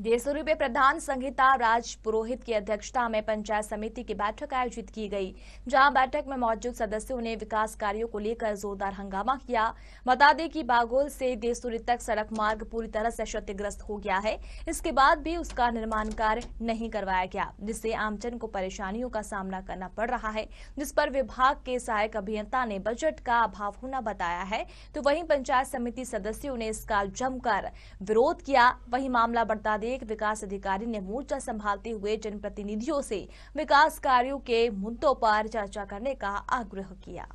देसूरी प्रधान संहिता राज पुरोहित की अध्यक्षता में पंचायत समिति की बैठक आयोजित की गई जहां बैठक में मौजूद सदस्यों ने विकास कार्यों को लेकर जोरदार हंगामा किया बता दें कि बागोल से देसूरी तक सड़क मार्ग पूरी तरह से क्षतिग्रस्त हो गया है इसके बाद भी उसका निर्माण कार्य नहीं करवाया गया जिससे आमजन को परेशानियों का सामना करना पड़ रहा है जिस पर विभाग के सहायक अभियंता ने बजट का अभाव होना बताया है तो वही पंचायत समिति सदस्यों ने इसका जमकर विरोध किया वही मामला बढ़ता हरेक विकास अधिकारी ने मोर्चा संभालते हुए जनप्रतिनिधियों से विकास कार्यों के मुद्दों पर चर्चा करने का आग्रह किया